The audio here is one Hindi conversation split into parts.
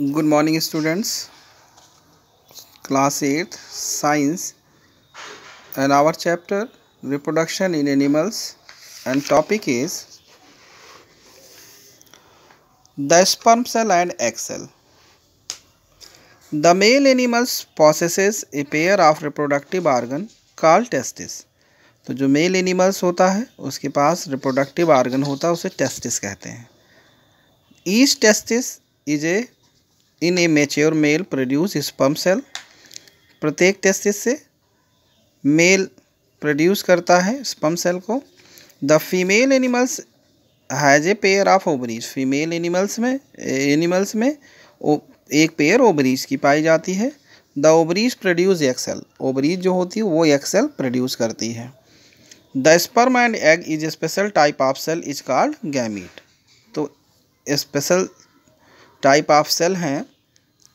Good morning students class at science and our chapter reproduction in animals and topic is the sperm cell and egg cell the male animals process a pair of reproductive organ call testis तो जो मेल एनिमल्स होता है उसके पास रिप्रोडक्टिव आर्गन होता है उसे टेस्टिस कहते हैं each testis is a in a mature male produce sperm cell प्रत्येक टेस्टिस से मेल प्रोड्यूस करता है स्पम सेल को the female animals has a pair of ovaries female animals में एनिमल्स में ओ, एक पेयर ओबरीज की पाई जाती है the ovaries produce egg cell ovaries जो होती है वो एक्सेल प्रोड्यूस करती है the sperm and egg is special type of cell is called gamete तो स्पेशल टाइप ऑफ सेल हैं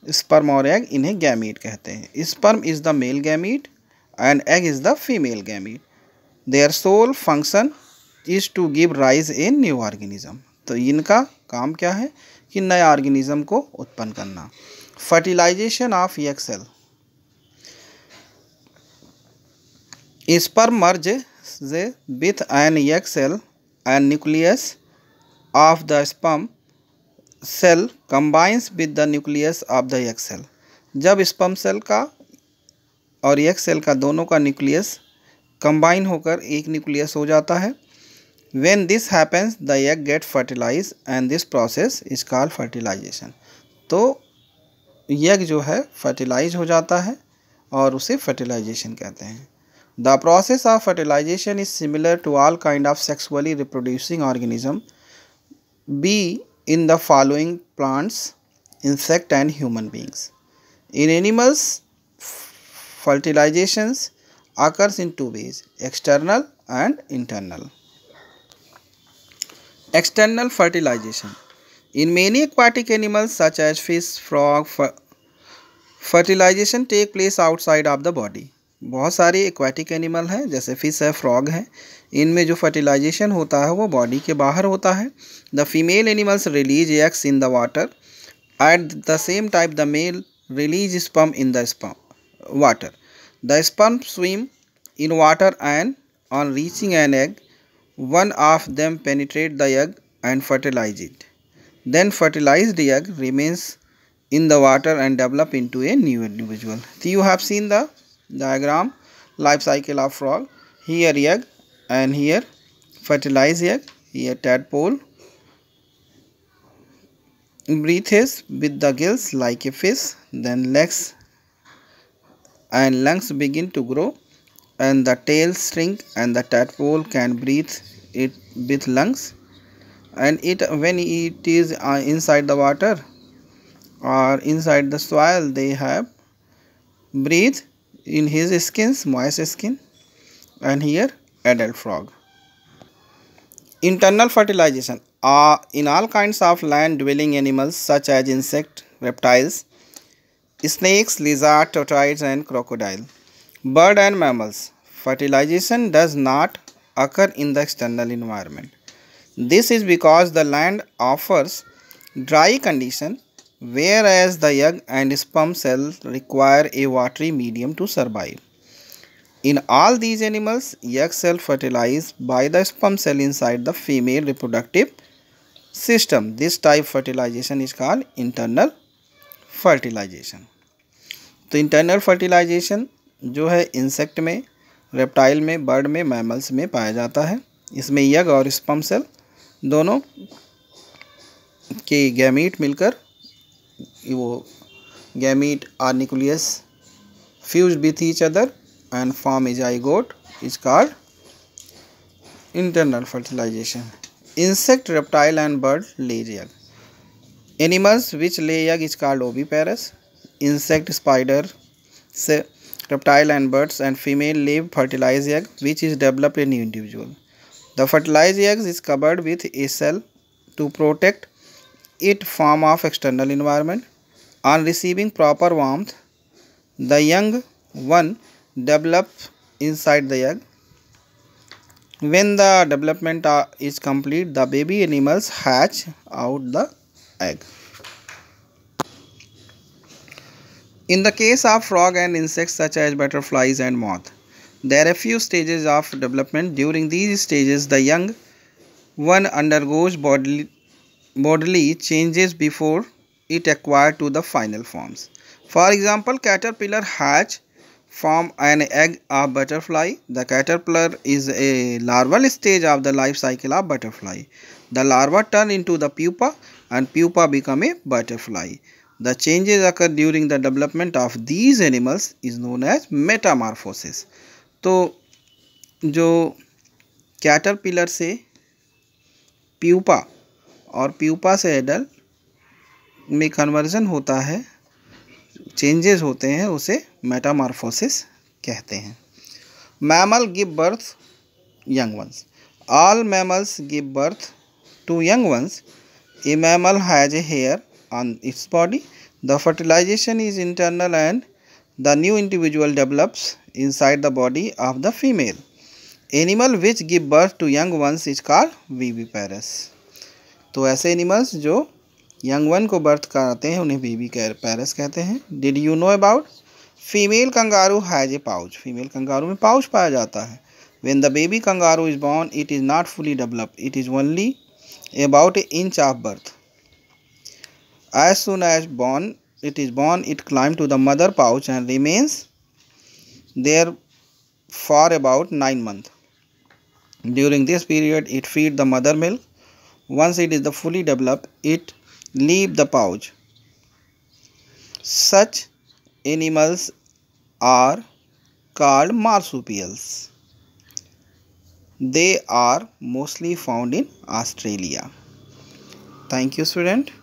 स्पर्म और एग इन्हें गैमीट कहते हैं sperm is the male gamete and egg is the female gamete their sole function is to give rise a new organism तो इनका काम क्या है कि नए ऑर्गेनिज्म को उत्पन्न करना fertilisation of egg cell sperm merge with an egg cell and nucleus of the sperm cell combines with the nucleus of the egg cell जब स्पम सेल का और एक सेल का दोनों का न्यूक्लियस कंबाइन होकर एक न्यूक्लियस हो जाता है when this happens the egg get fertilize and this process is call fertilization तो यग जो है फर्टिलाइज हो जाता है और उसे फर्टिलाइजेशन कहते हैं the process of fertilization is similar to all kind of sexually reproducing organism be in the following plants, insect and human beings. In animals, fertilizations occurs in two ways, external and internal. External fertilization. In many aquatic animals such as fish, frog, fertilization take place outside of the body. बहुत सारे एक्वाटिक एनिमल हैं जैसे फिश है फ्रॉग है इनमें जो फर्टिलाइजेशन होता है वो बॉडी के बाहर होता है the female animals release eggs in the water at the same time the male release sperm in the sperm water the sperm swim in water and on reaching an egg one of them penetrate the egg and fertilise it then fertilise egg remains in the water and develop into a new individual you have seen the diagram life cycle of frog here egg and here fertilize egg here tadpole breathes with the gills like a fish then legs and lungs begin to grow and the tail shrink and the tadpole can breathe it with lungs and it when it is uh, inside the water or inside the soil they have breathe in his skins moist skin and here adult frog internal fertilization uh, in all kinds of land dwelling animals such as insect reptiles snakes lizard tortoise and crocodile bird and mammals fertilization does not occur in the external environment this is because the land offers dry condition whereas the young and sperm cell require a watery medium to survive. In all these animals, egg cell fertilized by the sperm cell inside the female reproductive system. This type fertilization is called internal fertilization. तो इंटरनल फर्टिलाइजेशन जो है इंसेक्ट में रेप्टाइल में बर्ड में मैमल्स में पाया जाता है इसमें यग और स्पम सेल दोनों के गैमीट मिलकर ये वो gamete are nucleus fuse with each other and form zygote is called internal fertilization insect reptile and bird lays egg animals which lay egg is called oviparous insect spider से reptile and birds and female lay fertilize egg which is developed in individual the fertilize egg is covered with a shell to protect it form of external environment On receiving proper warmth, the young one develops inside the egg. When the development is complete, the baby animals hatch out the egg. In the case of frog and insects such as butterflies and moth, there are few stages of development. During these stages, the young one undergoes bodily, bodily changes before it acquired to the final forms. For example, caterpillar hatch form an egg of butterfly. The caterpillar is a larval stage of the life cycle of butterfly. The larva turn into the pupa and pupa become a butterfly. The changes occur during the development of these animals is known as metamorphosis. to jo caterpillar se pupa और प्यूपा से एडल्ट में कन्वर्जन होता है चेंजेस होते हैं उसे मेटामार्फोसिस कहते हैं mammal give birth young ones all mammals give birth to young ones a mammal has a hair on its body the fertilization is internal and the new individual develops inside the body of the female animal which give birth to young ones is called viviparous तो ऐसे एनिमल्स जो यंग वन को बर्थ कराते हैं उन्हें बेबी कैर पैरस कहते हैं did you know about female kangaroo has a pouch female kangaroo में पाउच पाया जाता है when the baby kangaroo is born it is not fully develop it is only about a inch of birth as soon as born it is born it climb to the mother pouch and remains there for about nine month during this period it feed the mother milk once it is the fully develop it leave the pouch. Such animals are called marsupials. They are mostly found in Australia. Thank you student.